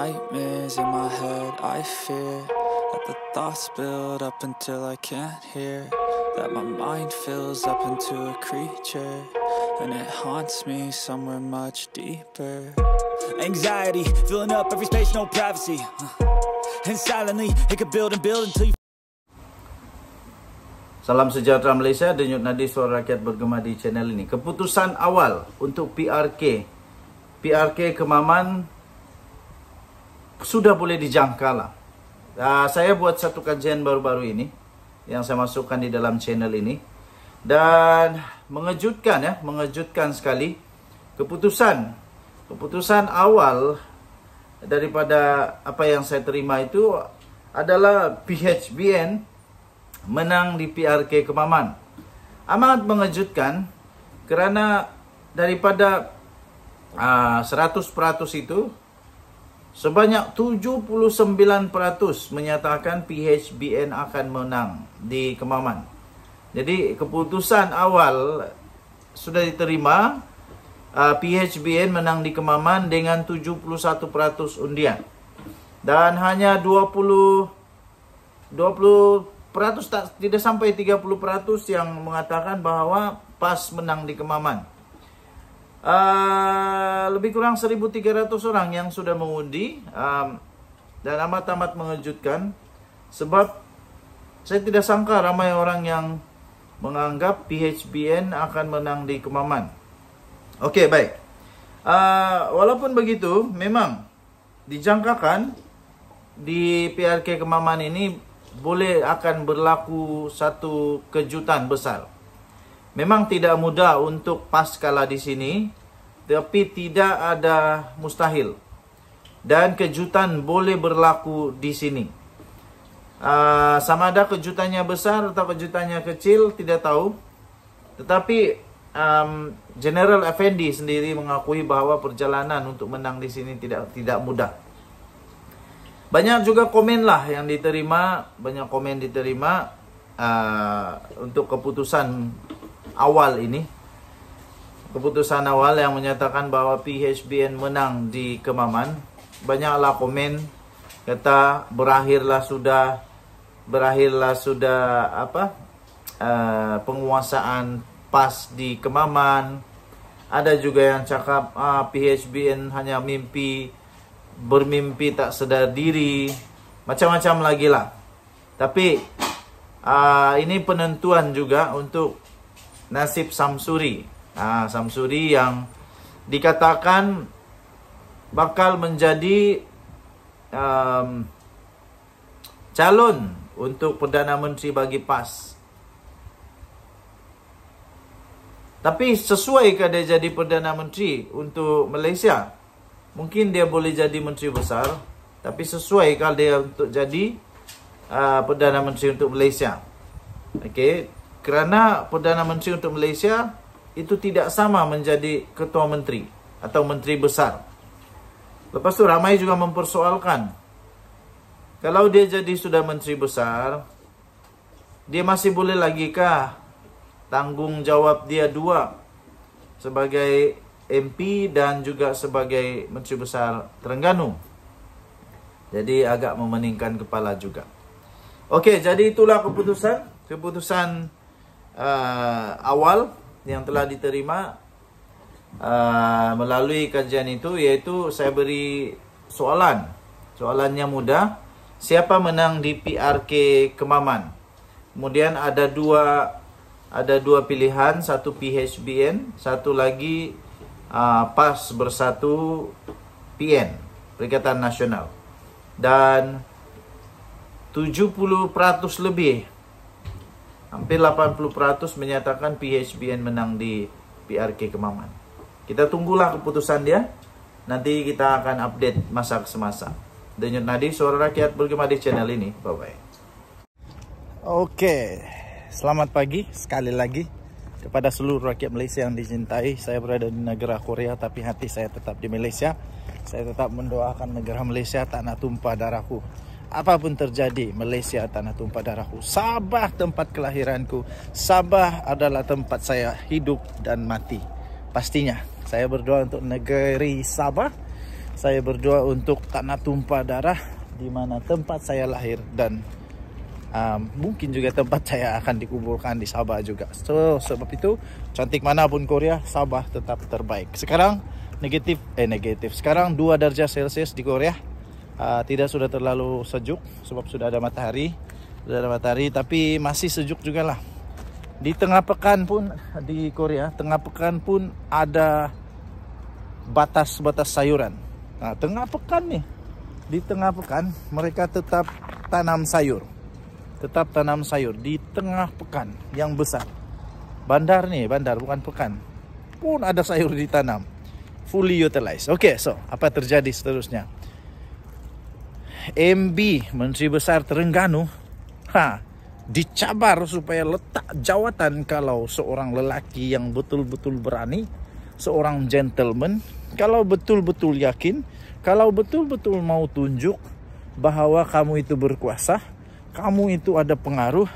nightmares in my head I fear that the thoughts build up until I can't hear That my mind fills up into a creature And it haunts me somewhere much deeper Anxiety, filling up every space, no privacy And silently, it could build and build until you Salam sejahtera Malaysia, denyut nadi suara rakyat bergema di channel ini. Keputusan awal untuk PRK. PRK Kemaman sudah boleh dijangka lah. Uh, saya buat satu kajian baru-baru ini yang saya masukkan di dalam channel ini dan mengejutkan ya, mengejutkan sekali keputusan keputusan awal daripada apa yang saya terima itu adalah PHBN menang di PRK Kemaman. Amat mengejutkan kerana daripada uh, ah, 100% itu Sebanyak 79% menyatakan PHBN akan menang di Kemaman. Jadi keputusan awal sudah diterima uh, PHBN menang di Kemaman dengan 71% undian. Dan hanya 20 20% tak, tidak sampai 30% yang mengatakan bahwa PAS menang di Kemaman uh, lebih kurang 1.300 orang yang sudah mengundi um, dan amat-amat mengejutkan sebab saya tidak sangka ramai orang yang menganggap PHBN akan menang di Kemaman. Oke okay, baik, uh, walaupun begitu memang dijangkakan di PRK Kemaman ini boleh akan berlaku satu kejutan besar. Memang tidak mudah untuk pas kalah di sini, tapi tidak ada mustahil. Dan kejutan boleh berlaku di sini. Uh, sama ada kejutannya besar atau kejutannya kecil, tidak tahu. Tetapi um, General Effendi sendiri mengakui bahwa perjalanan untuk menang di sini tidak tidak mudah. Banyak juga komen lah yang diterima, banyak komen diterima uh, untuk keputusan awal ini keputusan awal yang menyatakan bahwa PHBN menang di Kemaman banyaklah komen kata berakhirlah sudah berakhirlah sudah apa uh, penguasaan PAS di Kemaman ada juga yang cakap ah, PHBN hanya mimpi bermimpi tak sedar diri macam-macam lagi lah tapi uh, ini penentuan juga untuk Nasib Samsuri. Ah, Samsuri yang dikatakan bakal menjadi um, calon untuk Perdana Menteri bagi PAS. Tapi sesuai ke dia jadi Perdana Menteri untuk Malaysia? Mungkin dia boleh jadi Menteri Besar. Tapi sesuai kalau dia untuk jadi uh, Perdana Menteri untuk Malaysia. Okey kerana Perdana Menteri untuk Malaysia itu tidak sama menjadi ketua menteri atau menteri besar. Lepas tu ramai juga mempersoalkan kalau dia jadi sudah menteri besar dia masih boleh lagi kah tanggungjawab dia dua sebagai MP dan juga sebagai menteri besar Terengganu. Jadi agak memeningkan kepala juga. Okey, jadi itulah keputusan, keputusan uh, awal yang telah diterima uh, melalui kajian itu iaitu saya beri soalan. Soalannya mudah. Siapa menang di PRK Kemaman? Kemudian ada dua ada dua pilihan, satu PHBN, satu lagi uh, ah, PAS Bersatu PN, Perikatan Nasional. Dan 70% lebih Hampir 80% menyatakan PHBN menang di PRK Kemaman. Kita tunggulah keputusan dia. Nanti kita akan update masa ke semasa. Denyut Nadi, Suara Rakyat bergema di channel ini. Bye-bye. Oke, selamat pagi sekali lagi kepada seluruh rakyat Malaysia yang dicintai. Saya berada di negara Korea, tapi hati saya tetap di Malaysia. Saya tetap mendoakan negara Malaysia tak nak tumpah darahku. Apapun terjadi Malaysia tanah tumpah darahku Sabah tempat kelahiranku Sabah adalah tempat saya hidup dan mati Pastinya saya berdoa untuk negeri Sabah Saya berdoa untuk tanah tumpah darah Di mana tempat saya lahir dan um, mungkin juga tempat saya akan dikuburkan di Sabah juga so, Sebab itu cantik manapun Korea Sabah tetap terbaik Sekarang negatif eh negatif sekarang 2 darjah Celsius di korea uh, tidak sudah terlalu sejuk sebab sudah ada matahari sudah ada matahari tapi masih sejuk juga lah di tengah pekan pun di Korea tengah pekan pun ada batas-batas sayuran nah, tengah pekan nih di tengah pekan mereka tetap tanam sayur tetap tanam sayur di tengah pekan yang besar bandar nih bandar bukan pekan pun ada sayur ditanam fully utilized oke okay, so apa terjadi seterusnya MB Menteri Besar Terengganu ha dicabar supaya letak jawatan kalau seorang lelaki yang betul-betul berani, seorang gentleman, kalau betul-betul yakin, kalau betul-betul mau tunjuk bahwa kamu itu berkuasa, kamu itu ada pengaruh,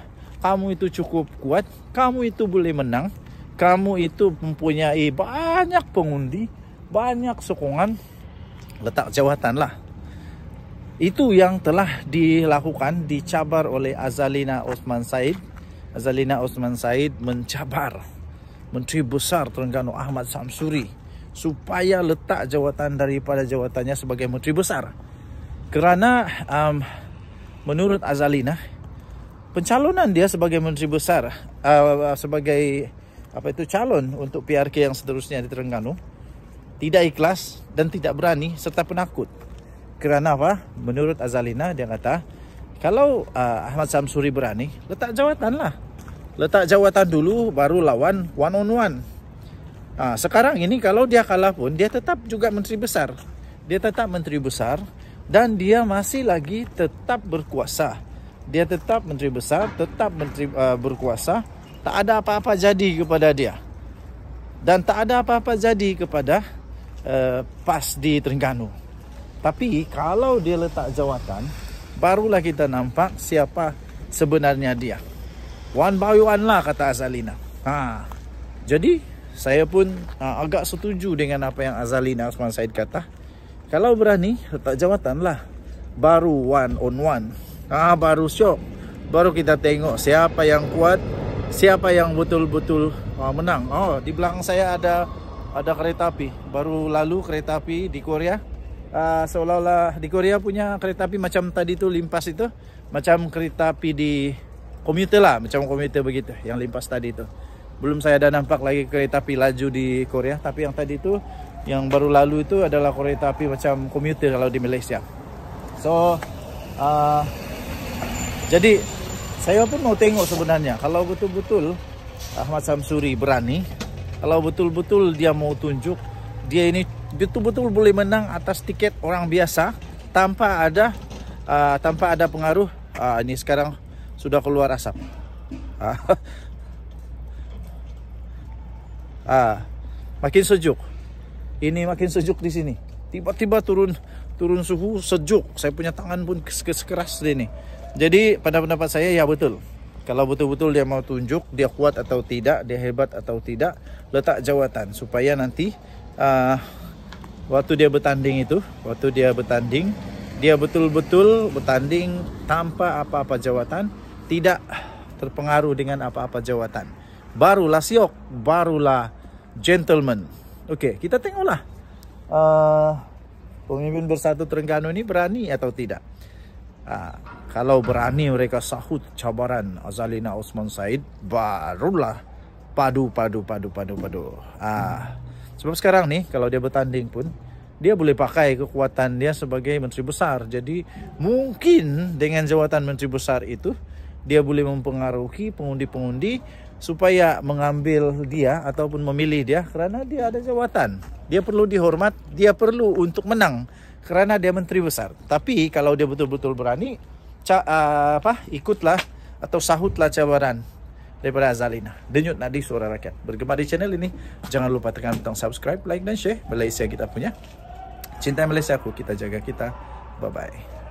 kamu itu cukup kuat, kamu itu boleh menang, kamu itu mempunyai banyak pengundi, banyak sokongan, letak jawatan lah Itu yang telah dilakukan dicabar oleh Azalina Osman Said. Azalina Osman Said mencabar Menteri Besar Terengganu Ahmad Samsuri supaya letak jawatan daripada jawatannya sebagai Menteri Besar. Kerana um, menurut Azalina pencalonan dia sebagai Menteri Besar uh, sebagai apa itu calon untuk PRK yang seterusnya di Terengganu tidak ikhlas dan tidak berani serta penakut kerana apa? Menurut Azalina dia kata kalau uh, Ahmad Samsuri berani letak jawatan lah. Letak jawatan dulu baru lawan one on one. Uh, sekarang ini kalau dia kalah pun dia tetap juga menteri besar. Dia tetap menteri besar dan dia masih lagi tetap berkuasa. Dia tetap menteri besar, tetap menteri uh, berkuasa. Tak ada apa-apa jadi kepada dia. Dan tak ada apa-apa jadi kepada uh, PAS di Terengganu. Tapi kalau dia letak jawatan, barulah kita nampak siapa sebenarnya dia. One by one lah kata Azalina. Ha. Jadi saya pun ha, agak setuju dengan apa yang Azalina Osman Said kata. Kalau berani letak jawatan lah. Baru one on one. Ha, baru syok. Baru kita tengok siapa yang kuat, siapa yang betul-betul ha, menang. Oh, di belakang saya ada ada kereta api. Baru lalu kereta api di Korea uh, seolah-olah di Korea punya kereta api macam tadi tu limpas itu macam kereta api di komuter lah macam komuter begitu yang limpas tadi itu belum saya ada nampak lagi kereta api laju di Korea tapi yang tadi tu, yang baru lalu itu adalah kereta api macam komuter kalau di Malaysia so uh, jadi saya pun mau tengok sebenarnya kalau betul-betul Ahmad Samsuri berani kalau betul-betul dia mau tunjuk dia ini betul-betul boleh menang atas tiket orang biasa tanpa ada uh, tanpa ada pengaruh uh, ini sekarang sudah keluar asap ah uh, makin sejuk ini makin sejuk di sini tiba-tiba turun turun suhu sejuk saya punya tangan pun keras ini jadi pada pendapat saya ya betul kalau betul-betul dia mau tunjuk dia kuat atau tidak dia hebat atau tidak letak jawatan supaya nanti uh, waktu dia bertanding itu, waktu dia bertanding, dia betul-betul bertanding tanpa apa-apa jawatan, tidak terpengaruh dengan apa-apa jawatan. Barulah siok, barulah gentleman. Okey, kita tengoklah. Uh, pemimpin bersatu Terengganu ini berani atau tidak? Uh, kalau berani mereka sahut cabaran Azalina Osman Said, barulah padu-padu-padu-padu-padu. Uh, hmm. Sebab sekarang nih kalau dia bertanding pun dia boleh pakai kekuatan dia sebagai menteri besar. Jadi mungkin dengan jawatan menteri besar itu dia boleh mempengaruhi pengundi-pengundi supaya mengambil dia ataupun memilih dia kerana dia ada jawatan. Dia perlu dihormat, dia perlu untuk menang kerana dia menteri besar. Tapi kalau dia betul-betul berani ah, apa ikutlah atau sahutlah cabaran daripada Azalina denyut nadi suara rakyat bergemar di channel ini jangan lupa tekan butang subscribe like dan share Malaysia kita punya cinta Malaysia aku kita jaga kita bye bye